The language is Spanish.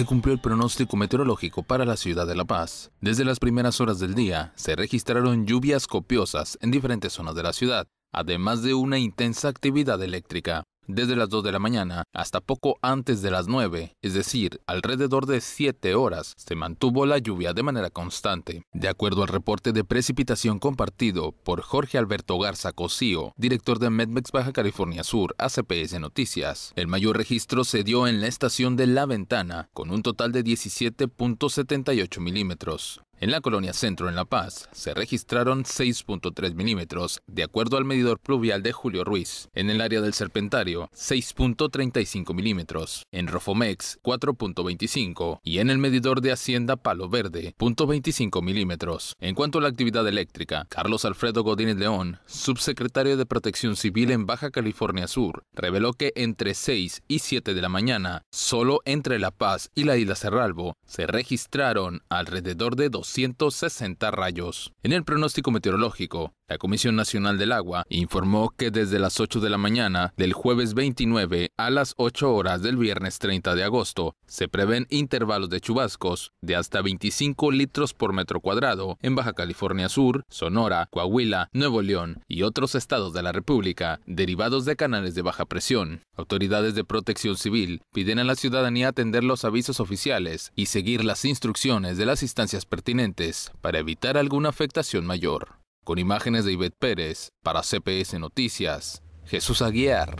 se cumplió el pronóstico meteorológico para la ciudad de La Paz. Desde las primeras horas del día, se registraron lluvias copiosas en diferentes zonas de la ciudad, además de una intensa actividad eléctrica desde las 2 de la mañana hasta poco antes de las 9, es decir, alrededor de 7 horas, se mantuvo la lluvia de manera constante. De acuerdo al reporte de precipitación compartido por Jorge Alberto Garza Cosío, director de Medmex Baja California Sur, ACPS Noticias, el mayor registro se dio en la estación de La Ventana, con un total de 17.78 milímetros. En la colonia Centro, en La Paz, se registraron 6.3 milímetros, de acuerdo al medidor pluvial de Julio Ruiz. En el área del Serpentario, 6.35 milímetros. En Rofomex, 4.25. Y en el medidor de Hacienda Palo Verde, 0.25 milímetros. En cuanto a la actividad eléctrica, Carlos Alfredo Godínez León, subsecretario de Protección Civil en Baja California Sur, reveló que entre 6 y 7 de la mañana, solo entre La Paz y la isla Cerralbo, se registraron alrededor de 2 260 rayos. En el pronóstico meteorológico, la Comisión Nacional del Agua informó que desde las 8 de la mañana del jueves 29 a las 8 horas del viernes 30 de agosto se prevén intervalos de chubascos de hasta 25 litros por metro cuadrado en Baja California Sur, Sonora, Coahuila, Nuevo León y otros estados de la República derivados de canales de baja presión. Autoridades de protección civil piden a la ciudadanía atender los avisos oficiales y seguir las instrucciones de las instancias pertinentes para evitar alguna afectación mayor. Con imágenes de Ivette Pérez para CPS Noticias, Jesús Aguiar.